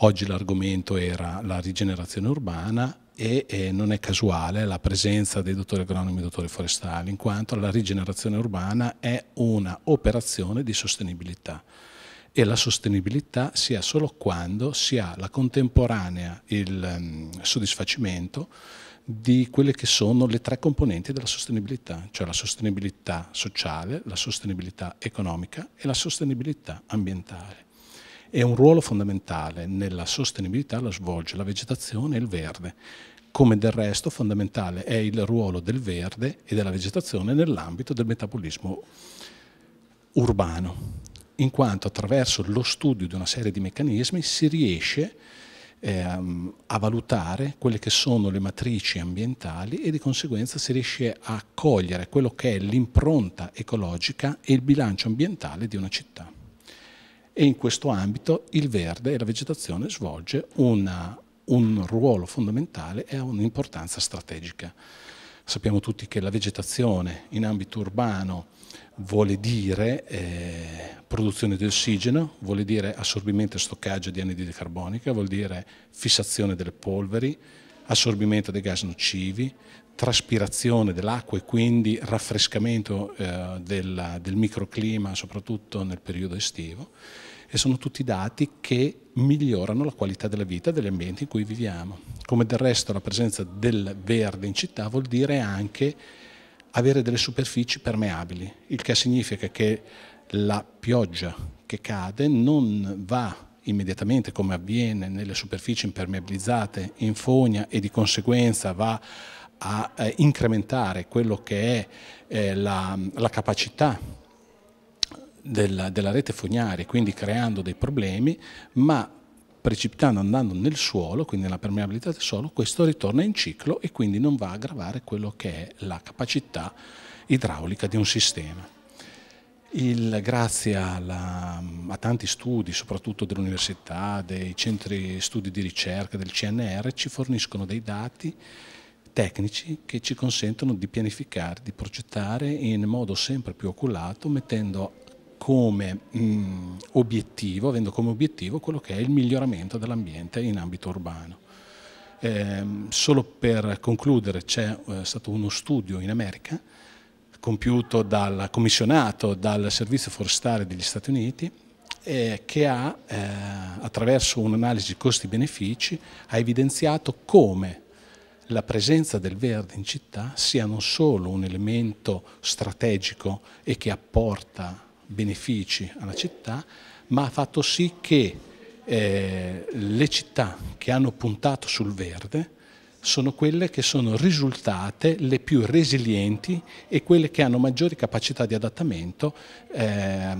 Oggi l'argomento era la rigenerazione urbana e, e, non è casuale la presenza dei dottori agronomi e dottori forestali, in quanto la rigenerazione urbana è un'operazione di sostenibilità e la sostenibilità si ha solo quando si ha la contemporanea il um, soddisfacimento di quelle che sono le tre componenti della sostenibilità, cioè la sostenibilità sociale, la sostenibilità economica e la sostenibilità ambientale e un ruolo fondamentale nella sostenibilità la svolge la vegetazione e il verde, come del resto fondamentale è il ruolo del verde e della vegetazione nell'ambito del metabolismo urbano, in quanto attraverso lo studio di una serie di meccanismi si riesce ehm, a valutare quelle che sono le matrici ambientali e di conseguenza si riesce a cogliere quello che è l'impronta ecologica e il bilancio ambientale di una città e in questo ambito il verde e la vegetazione svolge una, un ruolo fondamentale e ha un'importanza strategica. Sappiamo tutti che la vegetazione in ambito urbano vuole dire eh, produzione di ossigeno, vuole dire assorbimento e stoccaggio di anidride carbonica, vuol dire fissazione delle polveri, assorbimento dei gas nocivi, traspirazione dell'acqua e quindi raffrescamento eh, del, del microclima, soprattutto nel periodo estivo, e sono tutti dati che migliorano la qualità della vita degli ambienti in cui viviamo. Come del resto la presenza del verde in città vuol dire anche avere delle superfici permeabili, il che significa che la pioggia che cade non va immediatamente come avviene nelle superfici impermeabilizzate in fogna e di conseguenza va a eh, incrementare quello che è eh, la, la, capacità della, della rete fognaria, quindi creando dei problemi, ma precipitando, andando nel suolo, quindi nella permeabilità del suolo, questo ritorna in ciclo e quindi non va a aggravare quello che è la capacità idraulica di un sistema. Il, grazie alla, a tanti studi, soprattutto dell'università, dei centri studi di ricerca, del CNR, ci forniscono dei dati tecnici che ci consentono di pianificare, di progettare in modo sempre più oculato, mettendo come mh, mm, obiettivo, avendo come obiettivo quello che è il miglioramento dell'ambiente in ambito urbano. Eh, solo per concludere c'è eh, stato uno studio in America compiuto dal commissionato dal Servizio Forestale degli Stati Uniti eh, che ha, eh, attraverso un'analisi costi-benefici, ha evidenziato come la presenza del verde in città sia non solo un elemento strategico e che apporta benefici alla città, ma ha fatto sì che eh, le città che hanno puntato sul verde sono quelle che sono risultate le più resilienti e quelle che hanno maggiori capacità di adattamento eh,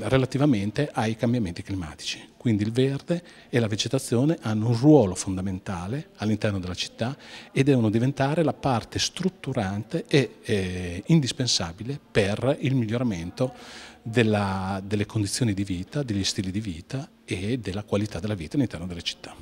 relativamente ai cambiamenti climatici. Quindi il verde e la vegetazione hanno un ruolo fondamentale all'interno della città e devono diventare la parte strutturante e eh, indispensabile per il miglioramento della, delle condizioni di vita, degli stili di vita e della qualità della vita all'interno delle città.